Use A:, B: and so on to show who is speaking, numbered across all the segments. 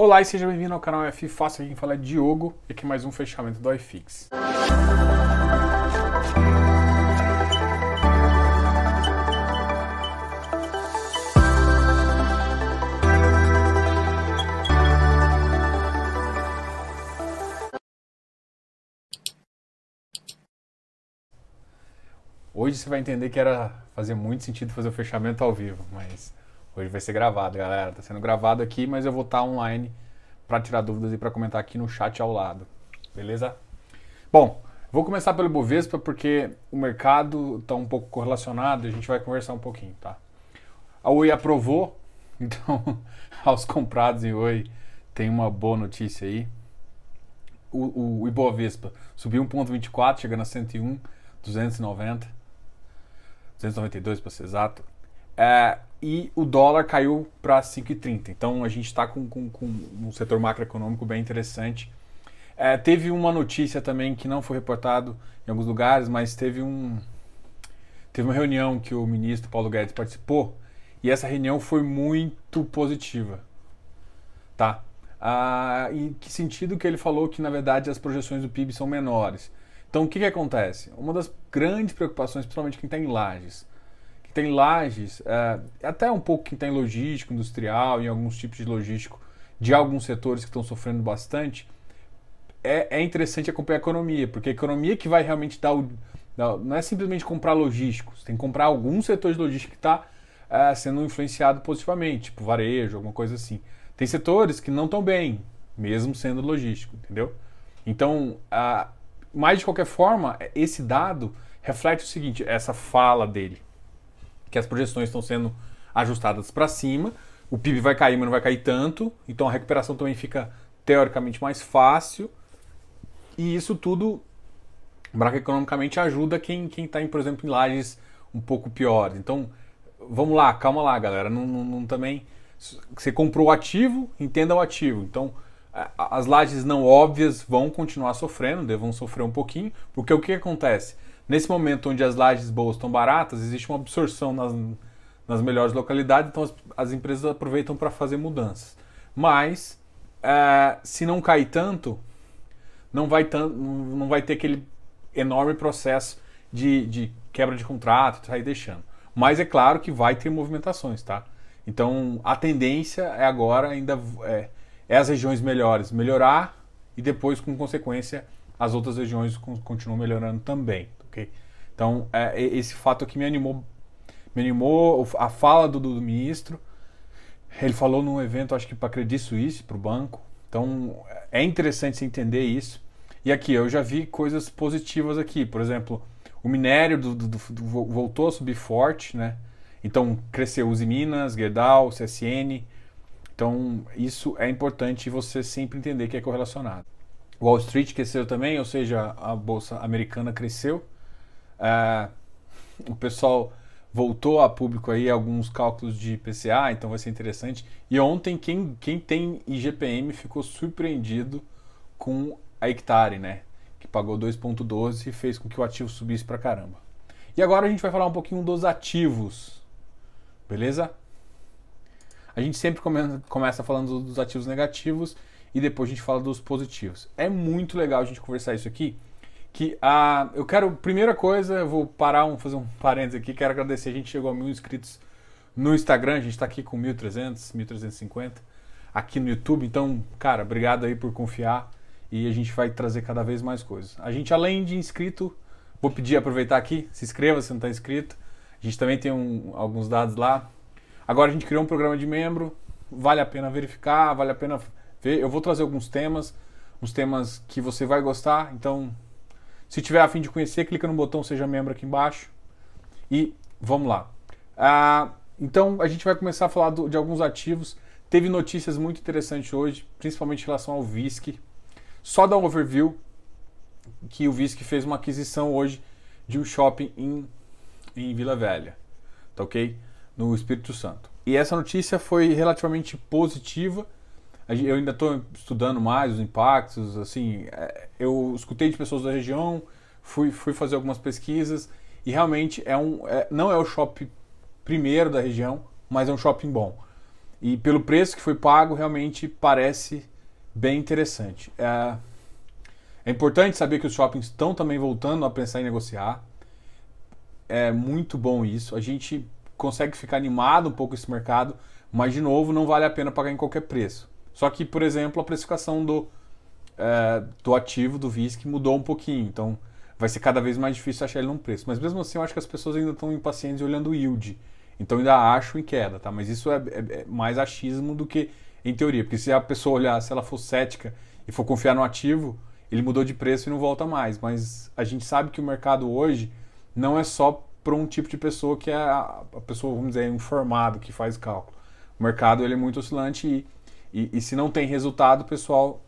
A: Olá e seja bem-vindo ao canal F Fácil, aqui quem fala é Diogo e aqui mais um fechamento do iFix. Hoje você vai entender que era fazer muito sentido fazer o fechamento ao vivo, mas Hoje vai ser gravado, galera. Tá sendo gravado aqui, mas eu vou estar tá online para tirar dúvidas e para comentar aqui no chat ao lado. Beleza? Bom, vou começar pelo Bovespa porque o mercado está um pouco correlacionado, a gente vai conversar um pouquinho, tá? A Oi aprovou, então aos comprados em Oi tem uma boa notícia aí. O, o Ibovespa subiu 1,24, chegando a 101, 290, 292 para ser exato. É, e o dólar caiu para 5,30. Então a gente está com, com, com, um setor macroeconômico bem interessante. É, teve uma notícia também que não foi reportado em alguns lugares, mas teve um teve uma reunião que o ministro Paulo Guedes participou e essa reunião foi muito positiva, tá? Ah, em que sentido que ele falou que na verdade as projeções do PIB são menores? Então o que, que acontece? Uma das grandes preocupações, principalmente quem está em lajes, que tem lajes, é, até um pouco que tem tá logístico industrial, e alguns tipos de logístico de alguns setores que estão sofrendo bastante, é, é interessante acompanhar a economia, porque a economia que vai realmente dar o. Não é simplesmente comprar logístico, você tem que comprar algum setor de logística que está é, sendo influenciado positivamente, tipo varejo, alguma coisa assim. Tem setores que não estão bem, mesmo sendo logístico, entendeu? Então, a, mas de qualquer forma, esse dado reflete o seguinte: essa fala dele que as projeções estão sendo ajustadas para cima. O PIB vai cair, mas não vai cair tanto. Então a recuperação também fica teoricamente mais fácil. E isso tudo macroeconomicamente ajuda quem quem está, por exemplo, em lajes um pouco piores. Então vamos lá, calma lá, galera. Não, não, não também você comprou o ativo, entenda o ativo. Então as lajes não óbvias vão continuar sofrendo, vão sofrer um pouquinho, porque o que acontece? Nesse momento onde as lajes boas estão baratas, existe uma absorção nas, nas melhores localidades, então as, as empresas aproveitam para fazer mudanças. Mas, é, se não cair tanto, não vai, tanto, não vai ter aquele enorme processo de, de quebra de contrato, sair tá deixando. Mas é claro que vai ter movimentações, tá? Então, a tendência é agora ainda é, é as regiões melhores melhorar e depois, com consequência, as outras regiões continuam melhorando também. Então, é, esse fato aqui me animou. Me animou a fala do, do ministro. Ele falou num evento, acho que para Credit Suisse, para o banco. Então, é interessante entender isso. E aqui, eu já vi coisas positivas aqui. Por exemplo, o minério do, do, do, voltou a subir forte, né? Então, cresceu Uzi Minas, Gerdau, CSN. Então, isso é importante você sempre entender que é correlacionado. Wall Street cresceu também, ou seja, a bolsa americana cresceu. É, o pessoal voltou a público aí alguns cálculos de IPCA, então vai ser interessante. E ontem, quem, quem tem IGPM ficou surpreendido com a hectare, né? Que pagou 2,12 e fez com que o ativo subisse pra caramba. E agora a gente vai falar um pouquinho dos ativos, beleza? A gente sempre começa falando dos ativos negativos e depois a gente fala dos positivos. É muito legal a gente conversar isso aqui, que a ah, eu quero primeira coisa eu vou parar um fazer um parênteses aqui quero agradecer a gente chegou a mil inscritos no Instagram a gente está aqui com 1.300 1.350 aqui no YouTube então cara obrigado aí por confiar e a gente vai trazer cada vez mais coisas a gente além de inscrito vou pedir aproveitar aqui se inscreva se não está inscrito a gente também tem um, alguns dados lá agora a gente criou um programa de membro vale a pena verificar vale a pena ver eu vou trazer alguns temas uns temas que você vai gostar então se tiver a fim de conhecer, clica no botão Seja Membro aqui embaixo. E vamos lá. Ah, então a gente vai começar a falar do, de alguns ativos. Teve notícias muito interessantes hoje, principalmente em relação ao VISC. Só dar um overview que o VISC fez uma aquisição hoje de um shopping em, em Vila Velha, tá ok? No Espírito Santo. E essa notícia foi relativamente positiva eu ainda estou estudando mais os impactos, assim, é, eu escutei de pessoas da região, fui, fui fazer algumas pesquisas e realmente é um, é, não é o shopping primeiro da região, mas é um shopping bom. E pelo preço que foi pago, realmente parece bem interessante. É, é importante saber que os shoppings estão também voltando a pensar em negociar. É muito bom isso. A gente consegue ficar animado um pouco esse mercado, mas de novo não vale a pena pagar em qualquer preço. Só que, por exemplo, a precificação do, é, do ativo do VISC mudou um pouquinho. Então, vai ser cada vez mais difícil achar ele num preço. Mas mesmo assim, eu acho que as pessoas ainda estão impacientes olhando o yield. Então, ainda acho em queda, tá? Mas isso é, é, é mais achismo do que em teoria. Porque se a pessoa olhar, se ela for cética e for confiar no ativo, ele mudou de preço e não volta mais. Mas a gente sabe que o mercado hoje não é só para um tipo de pessoa que é a, pessoa, vamos dizer, informado, que faz cálculo. O mercado ele é muito oscilante e e, e se não tem resultado, o pessoal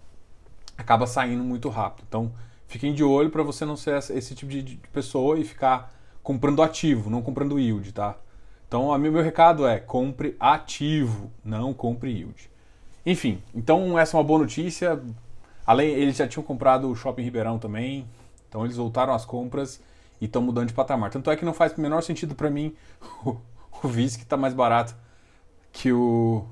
A: acaba saindo muito rápido. Então, fiquem de olho para você não ser esse tipo de, de, pessoa e ficar comprando ativo, não comprando yield, tá? Então, a meu, meu recado é compre ativo, não compre yield. Enfim, então essa é uma boa notícia. Além, eles já tinham comprado o Shopping Ribeirão também, então eles voltaram às compras e estão mudando de patamar. Tanto é que não faz o menor sentido para mim o, o Viz que está mais barato que o,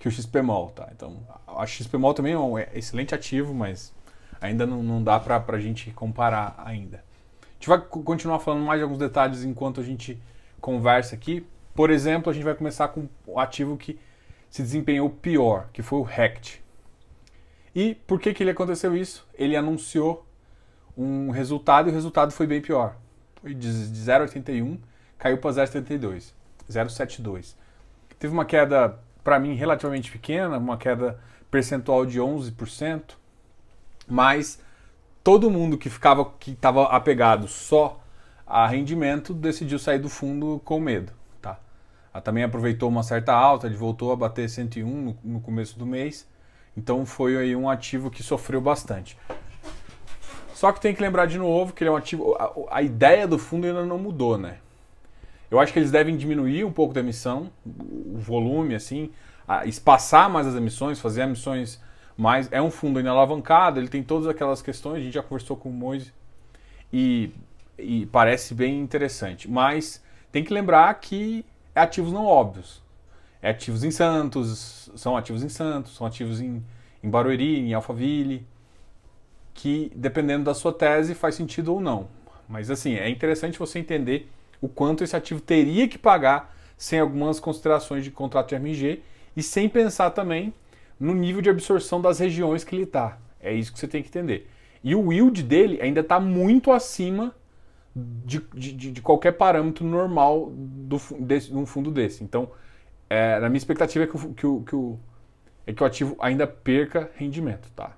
A: que o XPMOL, tá? Então, a XPMOL também é um excelente ativo, mas ainda não, não dá para a gente comparar ainda. A gente vai continuar falando mais de alguns detalhes enquanto a gente conversa aqui. Por exemplo, a gente vai começar com o ativo que se desempenhou pior, que foi o Rect. E por que, que ele aconteceu isso? Ele anunciou um resultado e o resultado foi bem pior. Foi de 0,81, caiu para 0,72, 0,72. Teve uma queda para mim, relativamente pequena, uma queda percentual de 11%, mas todo mundo que ficava que estava apegado só a rendimento decidiu sair do fundo com medo. Tá? também aproveitou uma certa alta, ele voltou a bater 101 no, no começo do mês, então foi aí um ativo que sofreu bastante. Só que tem que lembrar de novo que ele é um ativo. A, a ideia do fundo ainda não mudou, né? Eu acho que eles devem diminuir um pouco da emissão, o volume, assim, espaçar mais as emissões, fazer emissões mais. É um fundo ainda alavancado, ele tem todas aquelas questões, a gente já conversou com o Moise e, e parece bem interessante. Mas tem que lembrar que é ativos não óbvios. É ativos em Santos, são ativos em Santos, são ativos em, em Barueri, em Alphaville, que dependendo da sua tese faz sentido ou não. Mas assim, é interessante você entender o quanto esse ativo teria que pagar sem algumas considerações de contrato de RMG e sem pensar também no nível de absorção das regiões que ele está. É isso que você tem que entender. E o yield dele ainda está muito acima de, de, de, qualquer parâmetro normal do, desse, de um fundo desse. Então, é, na minha expectativa é que o, que, o, que o, é que o ativo ainda perca rendimento, tá?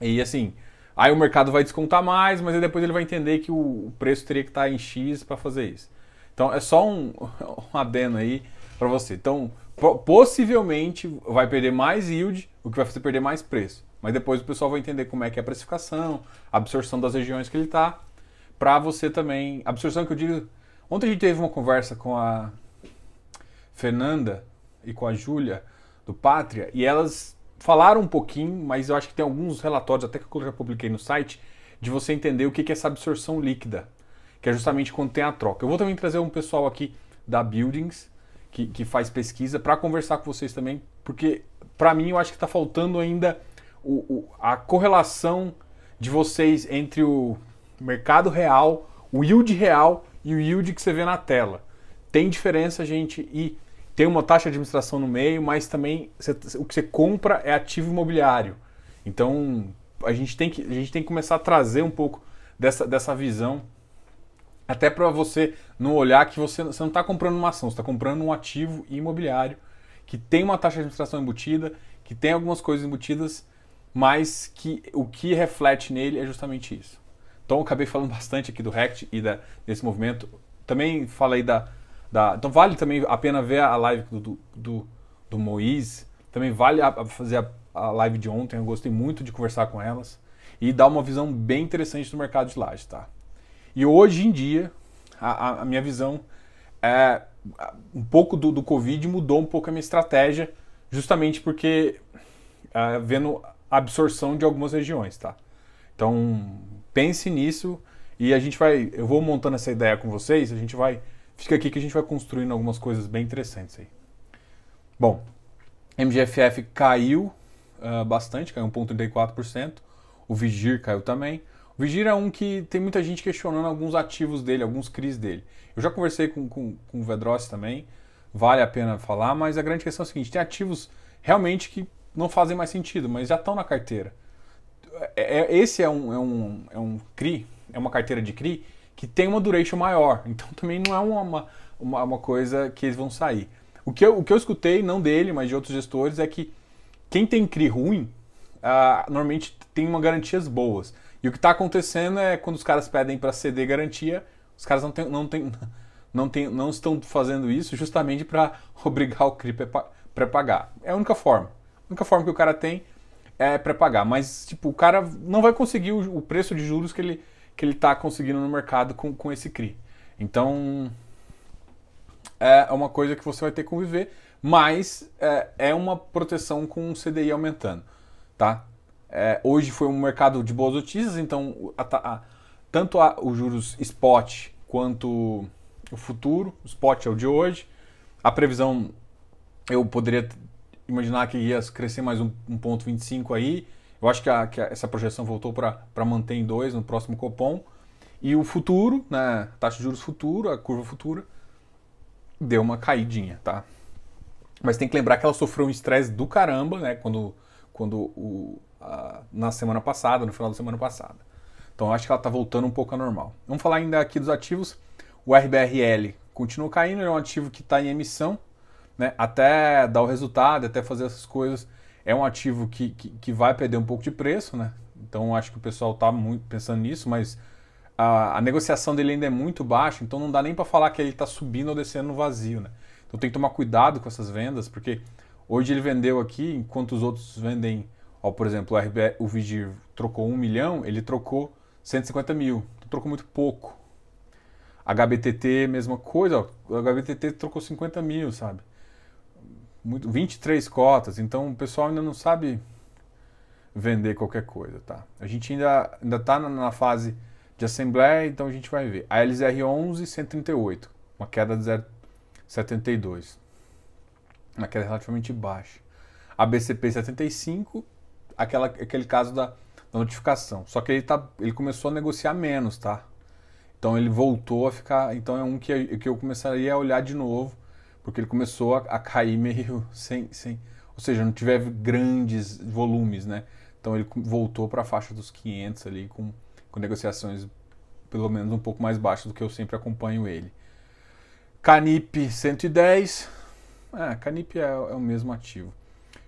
A: E assim, Aí o mercado vai descontar mais, mas depois ele vai entender que o preço teria que estar tá em X para fazer isso. Então é só um, um adeno aí para você. Então possivelmente vai perder mais yield, o que vai fazer perder mais preço. Mas depois o pessoal vai entender como é que é a precificação, a absorção das regiões que ele está, para você também. A absorção que eu digo. Ontem a gente teve uma conversa com a Fernanda e com a Júlia do Pátria e elas falaram um pouquinho, mas eu acho que tem alguns relatórios, até que eu já publiquei no site, de você entender o que é essa absorção líquida, que é justamente quando tem a troca. Eu vou também trazer um pessoal aqui da Buildings, que, que faz pesquisa, para conversar com vocês também, porque para mim eu acho que está faltando ainda o, o, a correlação de vocês entre o mercado real, o yield real e o yield que você vê na tela. Tem diferença, gente, e tem uma taxa de administração no meio, mas também você, o que você compra é ativo imobiliário. Então a gente tem que, a gente tem que começar a trazer um pouco dessa, dessa visão, até para você não olhar que você, você não está comprando uma ação, você está comprando um ativo imobiliário que tem uma taxa de administração embutida, que tem algumas coisas embutidas, mas que o que reflete nele é justamente isso. Então acabei falando bastante aqui do RECT e da, desse movimento. Também falei da, da. Então vale também a pena ver a live do, do, do Moise. Também vale a, a fazer a, a, live de ontem. Eu gostei muito de conversar com elas. E dar uma visão bem interessante do mercado de laje, tá? E hoje em dia, a, a minha visão é. Um pouco do, do Covid mudou um pouco a minha estratégia, justamente porque é, vendo a absorção de algumas regiões, tá? Então pense nisso e a gente vai. Eu vou montando essa ideia com vocês, a gente vai Fica aqui que a gente vai construindo algumas coisas bem interessantes aí. Bom, MGFF caiu uh, bastante, caiu 1,34%. O Vigir caiu também. O Vigir é um que tem muita gente questionando alguns ativos dele, alguns CRIs dele. Eu já conversei com, com, com o Vedros também, vale a pena falar, mas a grande questão é a seguinte: tem ativos realmente que não fazem mais sentido, mas já estão na carteira. É, é esse é um, é, um, é um CRI, é uma carteira de CRI que tem uma duration maior. Então também não é uma, uma, uma coisa que eles vão sair. O que, eu, o que eu escutei, não dele, mas de outros gestores, é que quem tem CRI ruim, uh, normalmente tem uma garantias boas. E o que está acontecendo é quando os caras pedem para ceder garantia, os caras não, tem, não, tem, não, tem, não estão fazendo isso justamente para obrigar o CRI pré-pagar. É a única forma. A única forma que o cara tem é pré-pagar. Mas, tipo, o cara não vai conseguir o, o preço de juros que ele que ele está conseguindo no mercado com, com esse CRI. Então, é uma coisa que você vai ter que conviver, mas é, é uma proteção com o CDI aumentando, tá? É, hoje foi um mercado de boas notícias, então a, a, tanto a, os juros spot quanto o futuro, o spot é o de hoje, a previsão eu poderia imaginar que ia crescer mais um, um aí, eu acho que, a, que a, essa projeção voltou para manter em 2 no próximo Copom. E o futuro, né, taxa de juros futuro, a curva futura, deu uma caidinha, tá? Mas tem que lembrar que ela sofreu um estresse do caramba, né, quando, quando o, a, na semana passada, no final da semana passada. Então acho que ela está voltando um pouco a normal. Vamos falar ainda aqui dos ativos. O RBRL continuou caindo, é um ativo que está em emissão, né, até dar o resultado, até fazer essas coisas, é um ativo que, que, que vai perder um pouco de preço, né? Então acho que o pessoal está pensando nisso, mas a, a, negociação dele ainda é muito baixa, então não dá nem para falar que ele está subindo ou descendo no vazio, né? Então tem que tomar cuidado com essas vendas, porque hoje ele vendeu aqui, enquanto os outros vendem, ó, por exemplo, o, RB, o Vigir trocou 1 milhão, ele trocou 150 mil, então trocou muito pouco. HBTT, mesma coisa, ó, o HBTT trocou 50 mil, sabe? muito, 23 cotas, então o pessoal ainda não sabe vender qualquer coisa, tá? A gente ainda ainda tá na fase de assembleia, então a gente vai ver. A LZR11 138, uma queda de 0,72. Uma queda relativamente baixa. A BCP 75, aquela, aquele caso da, da notificação. Só que ele, tá, ele começou a negociar menos, tá? Então ele voltou a ficar. Então é um que, que eu começaria a olhar de novo porque ele começou a, a cair meio sem, sem. Ou seja, não tiver grandes volumes, né? Então ele voltou para a faixa dos 500 ali, com, com negociações pelo menos um pouco mais baixas do que eu sempre acompanho ele. Canip 110. Ah, é, Canip é, é o mesmo ativo.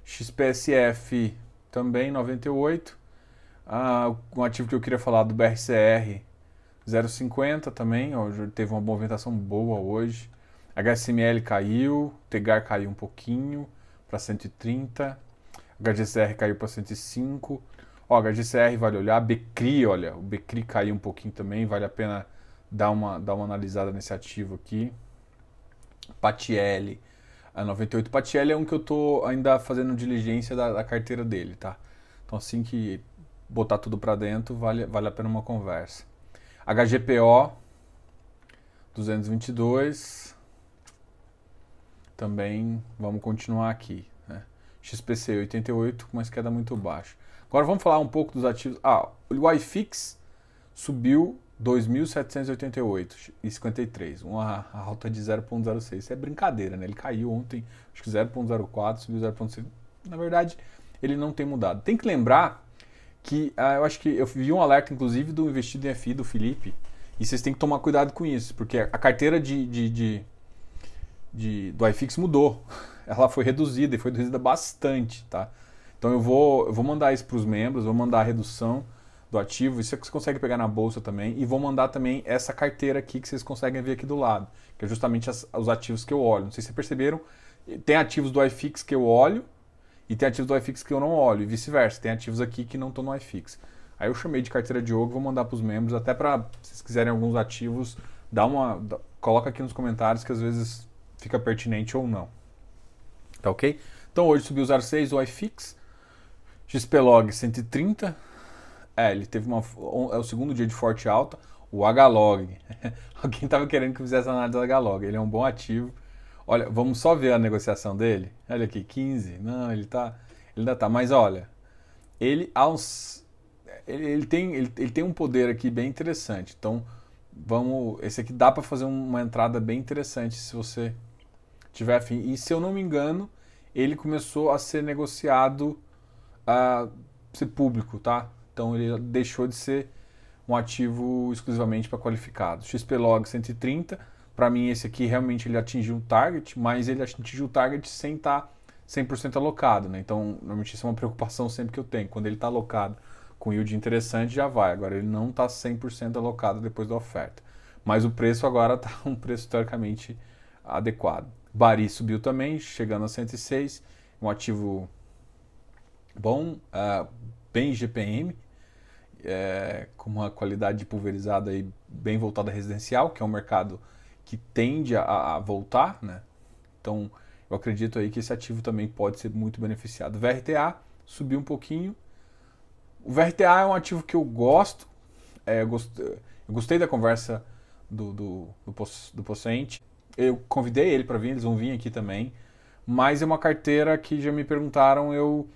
A: XPSF também 98. Ah, um ativo que eu queria falar do BRCR 050 também, ó, teve uma movimentação boa hoje. HSML caiu, Tegar caiu um pouquinho para 130, HGCR caiu para 105. Ó, HGCR vale olhar, Becri, olha, o Becri caiu um pouquinho também, vale a pena dar uma, dar uma analisada nesse ativo aqui. Patiel, é a 98. Patiel é um que eu tô ainda fazendo diligência da, da carteira dele, tá? Então assim que botar tudo para dentro, vale, vale a pena uma conversa. HGPO 222 também vamos continuar aqui. Né? XPC 88 com uma queda muito baixa. Agora vamos falar um pouco dos ativos. Ah, o iFix subiu 2.788,53, uma alta de 0,06. Isso é brincadeira, né? Ele caiu ontem, acho que 0,04, subiu 0,6. Na verdade, ele não tem mudado. Tem que lembrar que ah, eu acho que eu vi um alerta, inclusive, do investido em FI, do Felipe, e vocês têm que tomar cuidado com isso, porque a carteira de, de, de de, do iFix mudou. Ela foi reduzida e foi reduzida bastante, tá? Então eu vou, eu vou mandar isso para os membros, vou mandar a redução do ativo, isso é que você consegue pegar na bolsa também, e vou mandar também essa carteira aqui que vocês conseguem ver aqui do lado, que é justamente as, os ativos que eu olho. Não sei se vocês perceberam, tem ativos do iFix que eu olho e tem ativos do iFix que eu não olho, e vice-versa, tem ativos aqui que não estão no iFix. Aí eu chamei de carteira de ouro, vou mandar para os membros, até para, se vocês quiserem alguns ativos, dá uma, dá, coloca aqui nos comentários que às vezes fica pertinente ou não. Tá ok? Então hoje subiu os ar o iFix, XPlog 130. É, ele teve uma, é o segundo dia de forte alta. O HLog. Alguém estava querendo que eu fizesse análise do HLog. Ele é um bom ativo. Olha, vamos só ver a negociação dele. Olha aqui, 15. Não, ele tá. Ele ainda tá. Mas olha, ele aos. Ele, ele tem, ele, ele, tem um poder aqui bem interessante. Então, vamos. Esse aqui dá para fazer uma entrada bem interessante se você tiver E se eu não me engano, ele começou a ser negociado a ser público, tá? Então ele deixou de ser um ativo exclusivamente para qualificados. XP Log 130, para mim esse aqui realmente ele atingiu o target, mas ele atingiu o target sem tá estar 100% alocado, né? Então, normalmente isso é uma preocupação sempre que eu tenho. Quando ele está alocado com yield interessante, já vai. Agora ele não está 100% alocado depois da oferta. Mas o preço agora está um preço teoricamente adequado. Bari subiu também, chegando a 106, um ativo bom, uh, bem GPM, é, com uma qualidade pulverizada aí bem voltada residencial, que é um mercado que tende a, a, voltar, né? Então, eu acredito aí que esse ativo também pode ser muito beneficiado. VRTA subiu um pouquinho. O VRTA é um ativo que eu gosto. É, eu, gost... eu, gostei da conversa do, do, do, do eu convidei ele para vir, eles vão vir aqui também. Mas é uma carteira que já me perguntaram, eu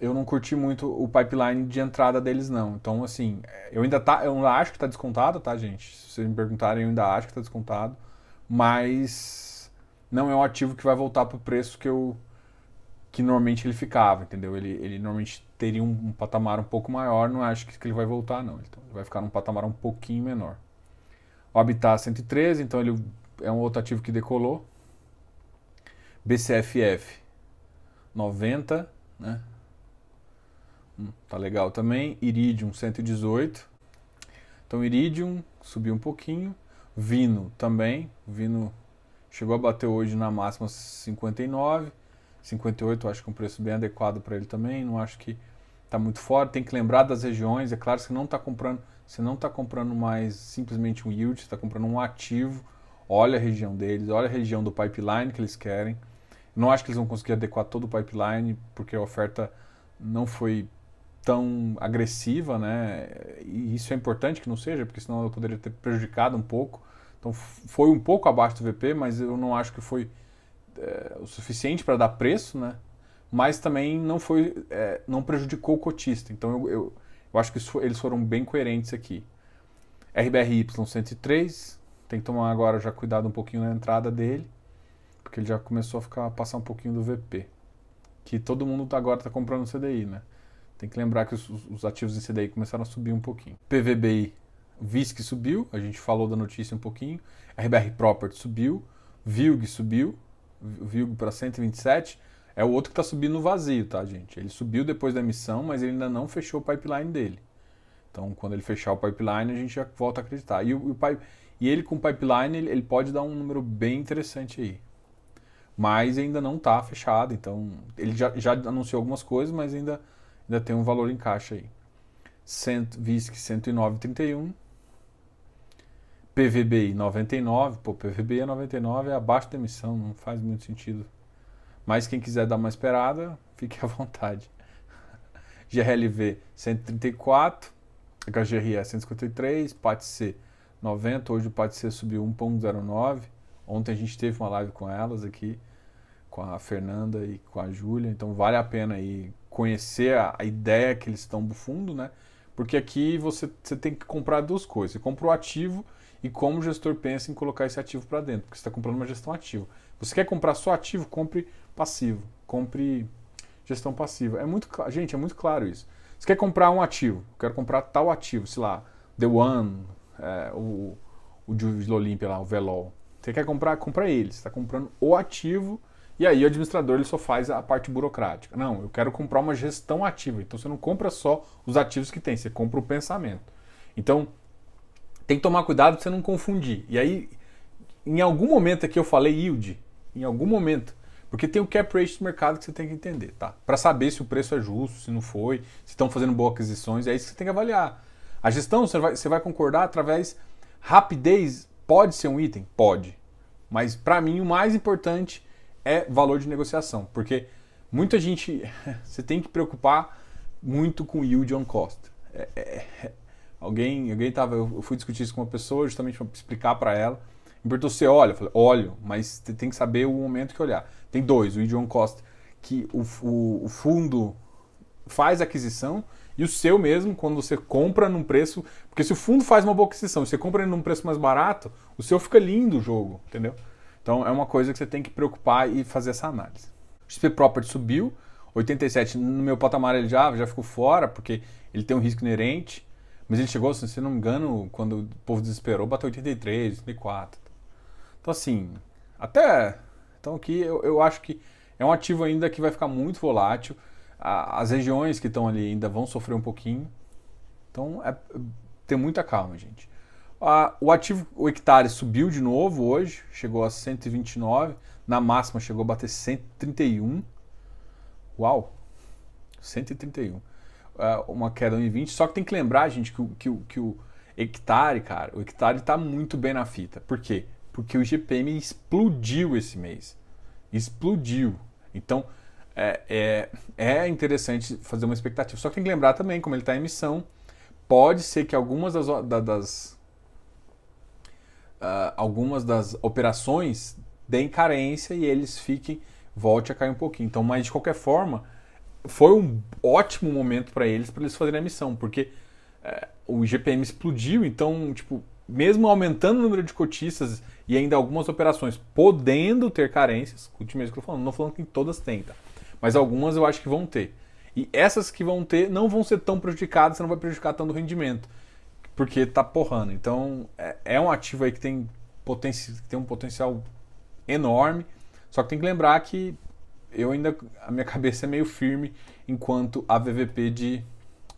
A: eu não curti muito o pipeline de entrada deles não. Então assim, eu ainda tá, eu acho que tá descontado, tá, gente? Se vocês me perguntarem, eu ainda acho que tá descontado, mas não é um ativo que vai voltar pro preço que eu que normalmente ele ficava, entendeu? Ele, ele normalmente teria um, um patamar um pouco maior, não acho que, que ele vai voltar não. Então, ele vai ficar num patamar um pouquinho menor. O Habitat 113, então ele é um outro ativo que decolou. BCFF 90, né? Hum, tá legal também. Iridium 118. Então Iridium subiu um pouquinho. Vino também. Vino chegou a bater hoje na máxima 59. 58 eu acho que é um preço bem adequado para ele também. Não acho que tá muito fora. Tem que lembrar das regiões. É claro que você não está comprando você não está comprando mais simplesmente um yield, você está comprando um ativo. Olha a região deles, olha a região do pipeline que eles querem. Não acho que eles vão conseguir adequar todo o pipeline, porque a oferta não foi tão agressiva, né? E isso é importante que não seja, porque senão eu poderia ter prejudicado um pouco. Então foi um pouco abaixo do VP, mas eu não acho que foi é, o suficiente para dar preço, né? Mas também não foi, é, não prejudicou o cotista. Então eu, eu eu acho que eles foram bem coerentes aqui. RBRY 103, tem que tomar agora já cuidado um pouquinho na entrada dele, porque ele já começou a ficar a passar um pouquinho do VP, que todo mundo tá, agora está comprando CDI, né? Tem que lembrar que os, os, ativos em CDI começaram a subir um pouquinho. PVBI, VISC subiu, a gente falou da notícia um pouquinho. RBR Property subiu, VILG subiu, VILG para 127. É o outro que está subindo no vazio, tá, gente? Ele subiu depois da emissão, mas ele ainda não fechou o pipeline dele. Então, quando ele fechar o pipeline, a gente já volta a acreditar. E, o, o pipe, e ele com o pipeline, ele, ele, pode dar um número bem interessante aí. Mas ainda não está fechado, então ele já, já anunciou algumas coisas, mas ainda, ainda tem um valor em caixa aí. Cent, VISC 109,31. PVBI 99, pô, PVBI é 99 é abaixo da emissão, não faz muito sentido mas quem quiser dar uma esperada, fique à vontade. GLV 134, HGRE 153, PATC 90. Hoje o PATC subiu 1,09. Ontem a gente teve uma live com elas aqui, com a Fernanda e com a Júlia. Então vale a pena aí conhecer a, ideia que eles estão no fundo, né? Porque aqui você, você tem que comprar duas coisas. Você compra o ativo e como o gestor pensa em colocar esse ativo para dentro, porque você está comprando uma gestão ativa. Você quer comprar só ativo, compre passivo, compre gestão passiva. É muito, gente, é muito claro isso. Você quer comprar um ativo, quero comprar tal ativo, sei lá, The One, é, o, o de Olímpia lá, o Velol. Você quer comprar, compra ele, você está comprando o ativo e aí o administrador ele só faz a parte burocrática. Não, eu quero comprar uma gestão ativa, então você não compra só os ativos que tem, você compra o pensamento. Então, tem que tomar cuidado para você não confundir. E aí, em algum momento aqui eu falei yield, em algum momento, porque tem o cap rate do mercado que você tem que entender, tá? Para saber se o preço é justo, se não foi, se estão fazendo boas aquisições, é isso que você tem que avaliar. A gestão, você vai, você vai concordar através. Rapidez pode ser um item? Pode. Mas para mim o mais importante é valor de negociação, porque muita gente. você tem que preocupar muito com yield on cost. É, é, é Alguém, alguém tava, eu fui discutir isso com uma pessoa justamente para explicar para ela. Me perguntou se olha, eu falei, olho, mas tem que saber o momento que olhar. Tem dois, o John Costa, que o, o, o fundo faz aquisição e o seu mesmo, quando você compra num preço. Porque se o fundo faz uma boa aquisição você compra ele num preço mais barato, o seu fica lindo o jogo, entendeu? Então é uma coisa que você tem que preocupar e fazer essa análise. O XP Property subiu, 87 no meu patamar ele já, já ficou fora, porque ele tem um risco inerente. Mas ele chegou, se não me engano, quando o povo desesperou, bateu 83, 84. Então, assim, até. Então, aqui eu, eu acho que é um ativo ainda que vai ficar muito volátil. as regiões que estão ali ainda vão sofrer um pouquinho. Então, é, ter muita calma, gente. o ativo, o hectare subiu de novo hoje, chegou a 129. Na máxima chegou a bater 131. Uau! 131. É, uma queda 1,20. Só que tem que lembrar, gente, que o, que o, que o hectare, cara, o hectare está muito bem na fita. Por quê? Porque o GPM explodiu esse mês. Explodiu. Então, é, é, é interessante fazer uma expectativa. Só que tem que lembrar também, como ele está em emissão, pode ser que algumas das, das Uh, algumas das operações deem carência e eles fiquem, volte a cair um pouquinho. Então, mas de qualquer forma, foi um ótimo momento para eles, para eles fazerem a missão, porque é, o IGPM explodiu, então, tipo, mesmo aumentando o número de cotistas e ainda algumas operações podendo ter carências, o mesmo é que eu tô falando, não falando que todas têm, tá? Mas algumas eu acho que vão ter. E essas que vão ter não vão ser tão prejudicadas, você não vai prejudicar tanto o rendimento, porque tá porrando. Então, é, é um ativo aí que tem, poten que tem um potencial enorme, só que tem que lembrar que eu ainda a minha cabeça é meio firme enquanto a VVP de,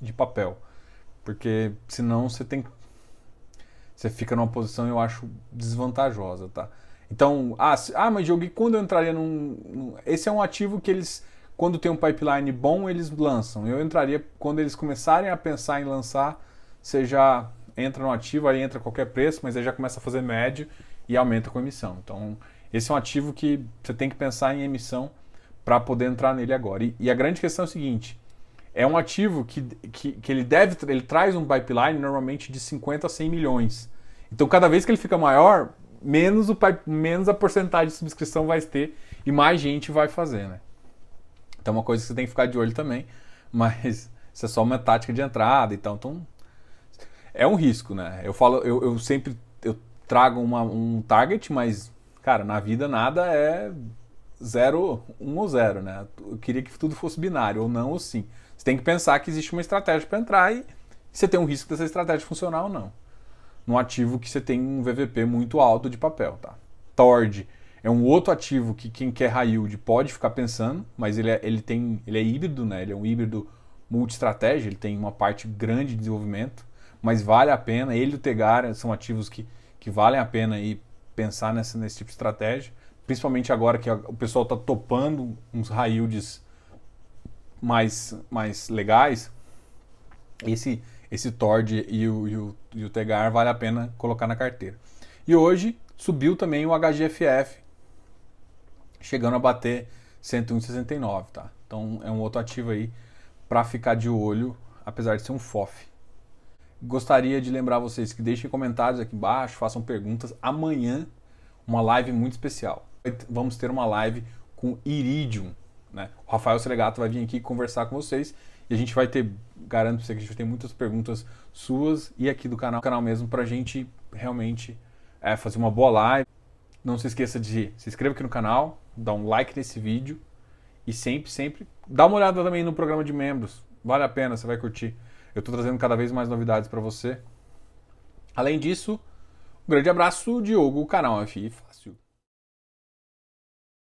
A: de papel, porque senão você tem você fica numa posição eu acho desvantajosa, tá? Então, ah, se, ah mas joguei quando eu entraria num, num, esse é um ativo que eles quando tem um pipeline bom, eles lançam. Eu entraria quando eles começarem a pensar em lançar, você já entra no ativo, aí entra qualquer preço, mas aí já começa a fazer médio e aumenta com emissão. Então, esse é um ativo que você tem que pensar em emissão para poder entrar nele agora. E, e, a grande questão é o seguinte: é um ativo que, que, que, ele deve, ele traz um pipeline normalmente de 50 a 100 milhões. Então, cada vez que ele fica maior, menos, o, menos a porcentagem de subscrição vai ter e mais gente vai fazer, né? Então, é uma coisa que você tem que ficar de olho também, mas isso é só uma tática de entrada e então, então é um risco, né? Eu falo, eu, eu sempre eu trago uma, um target, mas, cara, na vida nada é zero, um ou zero, né? Eu queria que tudo fosse binário, ou não ou sim. Você tem que pensar que existe uma estratégia para entrar e você tem um risco dessa estratégia funcionar ou não. Num ativo que você tem um VVP muito alto de papel, tá? Tord é um outro ativo que quem quer high yield pode ficar pensando, mas ele é, ele tem, ele é híbrido, né? Ele é um híbrido multi-estratégia, ele tem uma parte grande de desenvolvimento, mas vale a pena. Ele e o tegar são ativos que, que valem a pena aí pensar nessa, nesse tipo de estratégia principalmente agora que o pessoal está topando uns high yields mais, mais legais, esse, esse Tord e o, e, o, e o vale a pena colocar na carteira. E hoje subiu também o HGFF, chegando a bater 101,69, tá? Então é um outro ativo aí para ficar de olho, apesar de ser um FOF. Gostaria de lembrar vocês que deixem comentários aqui embaixo, façam perguntas. Amanhã, uma live muito especial vamos ter uma live com Iridium. Né? O Rafael Selegato vai vir aqui conversar com vocês e a gente vai ter, garanto para você que a gente tem muitas perguntas suas e aqui do canal, canal mesmo, para a gente realmente é, fazer uma boa live. Não se esqueça de se inscrever aqui no canal, dar um like nesse vídeo e sempre, sempre dá uma olhada também no programa de membros. Vale a pena, você vai curtir. Eu estou trazendo cada vez mais novidades para você. Além disso, um grande abraço, Diogo, canal FI.